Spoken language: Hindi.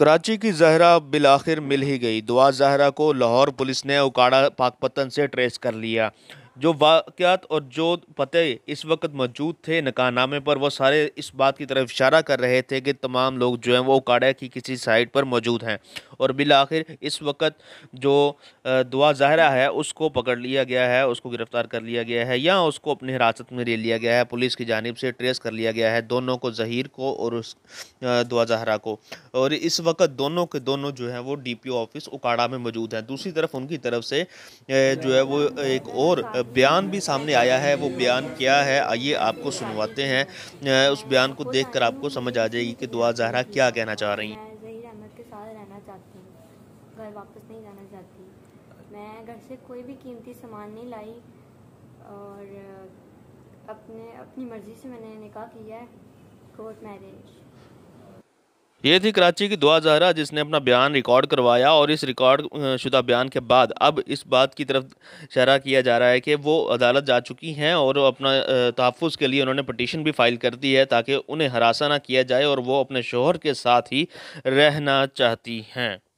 कराची की जहरा बिल आखिर मिल ही गई दुआ जहरा को लाहौर पुलिस ने उकाड़ा पाकपतन से ट्रेस कर लिया जो वाक़ात और जो पते इस वक्त मौजूद थे नकानामे पर वो सारे इस बात की तरफ इशारा कर रहे थे कि तमाम लोग जो हैं वो उकाड़ा की किसी साइड पर मौजूद हैं और बिल आखिर इस वक्त जो दुआ ज़ाहरा है उसको पकड़ लिया गया है उसको गिरफ़्तार कर लिया गया है या उसको अपनी हिरासत में ले लिया गया है पुलिस की जानब से ट्रेस कर लिया गया है दोनों को जहीर को और उस दुआ ज़ाहरा को और इस वक्त दोनों के दोनों जो हैं वो D P O office Okara में मौजूद हैं दूसरी तरफ उनकी तरफ से जो है वो एक और बयान भी सामने आया है वो बयान क्या है आइए आपको सुनवाते हैं उस बयान को देख कर आपको समझ आ जाएगी कि दुआ जहरा क्या कहना चाह रही हैं घर वापस नहीं जाना चाहती मैं घर से कोई भी कीमती सामान नहीं लाई और अपने अपनी मर्ज़ी से मैंने निकाह किया है कोर्ट मैरिज ये थी कराची की दुआ जहरा जिसने अपना बयान रिकॉर्ड करवाया और इस रिकॉर्ड शुदा बयान के बाद अब इस बात की तरफ इशारा किया जा रहा है कि वो अदालत जा चुकी हैं और अपना तहफ़ के लिए उन्होंने पटिशन भी फाइल कर दी है ताकि उन्हें हरासा ना किया जाए और वो अपने शोहर के साथ ही रहना चाहती हैं